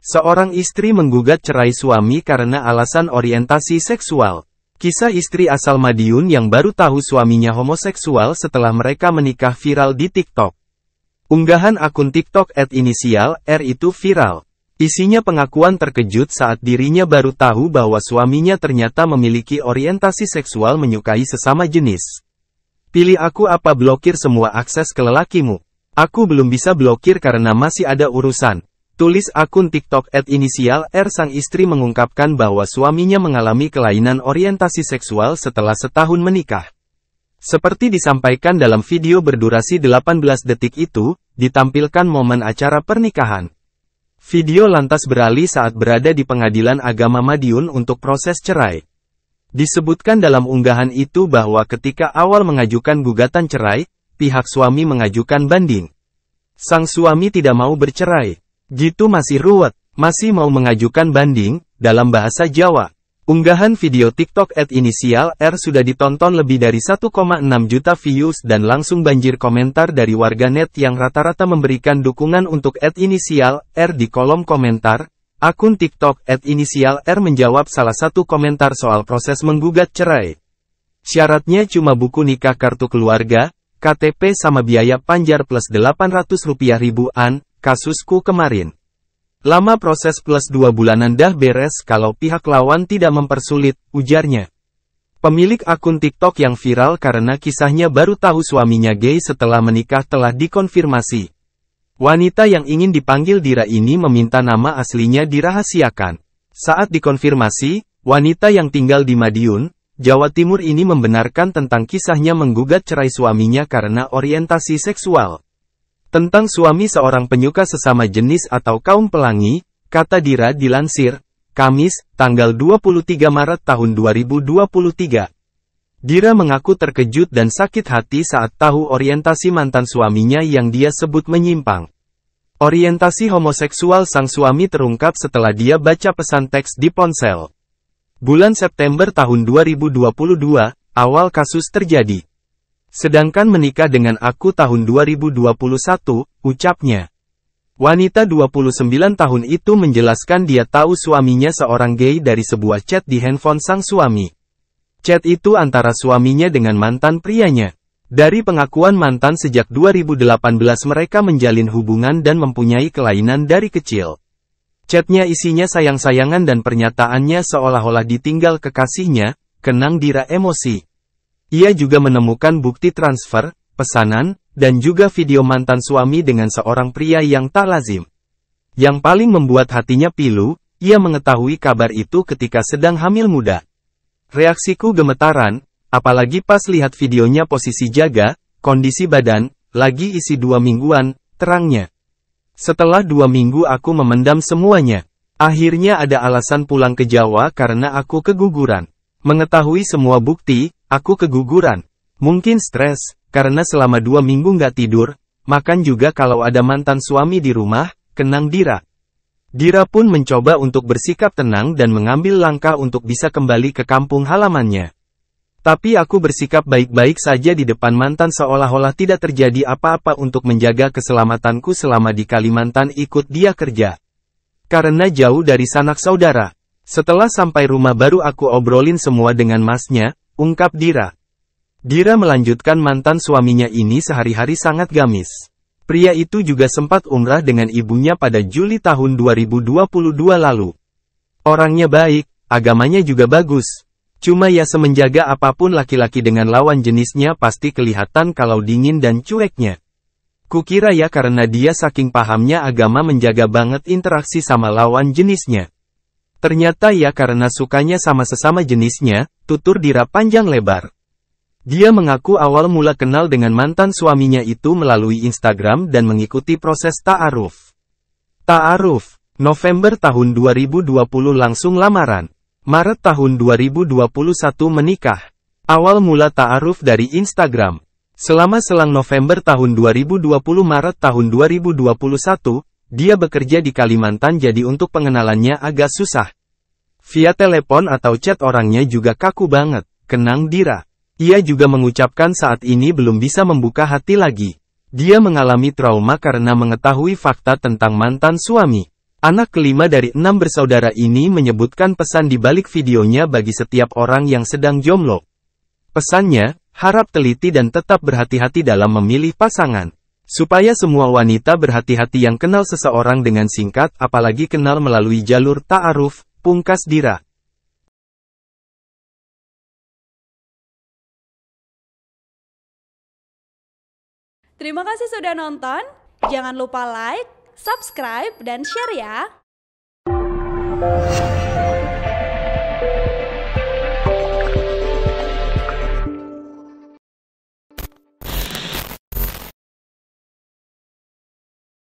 Seorang istri menggugat cerai suami karena alasan orientasi seksual. Kisah istri asal Madiun yang baru tahu suaminya homoseksual setelah mereka menikah viral di TikTok. Unggahan akun TikTok at inisial R itu viral. Isinya pengakuan terkejut saat dirinya baru tahu bahwa suaminya ternyata memiliki orientasi seksual menyukai sesama jenis. Pilih aku apa blokir semua akses ke lelakimu. Aku belum bisa blokir karena masih ada urusan. Tulis akun TikTok at inisial R sang istri mengungkapkan bahwa suaminya mengalami kelainan orientasi seksual setelah setahun menikah. Seperti disampaikan dalam video berdurasi 18 detik itu, ditampilkan momen acara pernikahan. Video lantas beralih saat berada di pengadilan agama Madiun untuk proses cerai. Disebutkan dalam unggahan itu bahwa ketika awal mengajukan gugatan cerai, pihak suami mengajukan banding. Sang suami tidak mau bercerai. Gitu masih ruwet, masih mau mengajukan banding, dalam bahasa Jawa. Unggahan video TikTok at inisial R sudah ditonton lebih dari 1,6 juta views dan langsung banjir komentar dari warganet yang rata-rata memberikan dukungan untuk at inisial R di kolom komentar. Akun TikTok at inisial R menjawab salah satu komentar soal proses menggugat cerai. Syaratnya cuma buku nikah kartu keluarga, KTP sama biaya panjar plus 800 rupiah ribuan, kasusku kemarin. Lama proses plus dua bulanan dah beres kalau pihak lawan tidak mempersulit, ujarnya. Pemilik akun TikTok yang viral karena kisahnya baru tahu suaminya gay setelah menikah telah dikonfirmasi. Wanita yang ingin dipanggil Dira ini meminta nama aslinya dirahasiakan. Saat dikonfirmasi, wanita yang tinggal di Madiun, Jawa Timur ini membenarkan tentang kisahnya menggugat cerai suaminya karena orientasi seksual. Tentang suami seorang penyuka sesama jenis atau kaum pelangi, kata Dira dilansir, Kamis, tanggal 23 Maret tahun 2023. Dira mengaku terkejut dan sakit hati saat tahu orientasi mantan suaminya yang dia sebut menyimpang. Orientasi homoseksual sang suami terungkap setelah dia baca pesan teks di ponsel. Bulan September tahun 2022, awal kasus terjadi. Sedangkan menikah dengan aku tahun 2021, ucapnya. Wanita 29 tahun itu menjelaskan dia tahu suaminya seorang gay dari sebuah chat di handphone sang suami. Chat itu antara suaminya dengan mantan prianya. Dari pengakuan mantan sejak 2018 mereka menjalin hubungan dan mempunyai kelainan dari kecil. Chatnya isinya sayang-sayangan dan pernyataannya seolah-olah ditinggal kekasihnya, kenang dira emosi. Ia juga menemukan bukti transfer, pesanan, dan juga video mantan suami dengan seorang pria yang tak lazim. Yang paling membuat hatinya pilu, ia mengetahui kabar itu ketika sedang hamil muda. Reaksiku gemetaran, apalagi pas lihat videonya posisi jaga, kondisi badan, lagi isi dua mingguan, terangnya. Setelah dua minggu aku memendam semuanya. Akhirnya ada alasan pulang ke Jawa karena aku keguguran. Mengetahui semua bukti, aku keguguran. Mungkin stres, karena selama dua minggu nggak tidur, makan juga kalau ada mantan suami di rumah, kenang Dira. Dira pun mencoba untuk bersikap tenang dan mengambil langkah untuk bisa kembali ke kampung halamannya. Tapi aku bersikap baik-baik saja di depan mantan seolah-olah tidak terjadi apa-apa untuk menjaga keselamatanku selama di Kalimantan ikut dia kerja. Karena jauh dari sanak saudara. Setelah sampai rumah baru aku obrolin semua dengan masnya, ungkap Dira. Dira melanjutkan mantan suaminya ini sehari-hari sangat gamis. Pria itu juga sempat umrah dengan ibunya pada Juli tahun 2022 lalu. Orangnya baik, agamanya juga bagus. Cuma ya semenjaga apapun laki-laki dengan lawan jenisnya pasti kelihatan kalau dingin dan cueknya. Kukira ya karena dia saking pahamnya agama menjaga banget interaksi sama lawan jenisnya. Ternyata ya karena sukanya sama sesama jenisnya, tutur Dira panjang lebar. Dia mengaku awal mula kenal dengan mantan suaminya itu melalui Instagram dan mengikuti proses ta'aruf. Ta'aruf, November tahun 2020 langsung lamaran. Maret tahun 2021 menikah. Awal mula ta'aruf dari Instagram. Selama selang November tahun 2020 Maret tahun 2021, dia bekerja di Kalimantan jadi untuk pengenalannya agak susah. Via telepon atau chat orangnya juga kaku banget, kenang Dira. Ia juga mengucapkan saat ini belum bisa membuka hati lagi. Dia mengalami trauma karena mengetahui fakta tentang mantan suami. Anak kelima dari enam bersaudara ini menyebutkan pesan di balik videonya bagi setiap orang yang sedang jomlo. Pesannya, harap teliti dan tetap berhati-hati dalam memilih pasangan. Supaya semua wanita berhati-hati yang kenal seseorang dengan singkat apalagi kenal melalui jalur ta'aruf, pungkas dira. Terima kasih sudah nonton. Jangan lupa like, subscribe, dan share ya.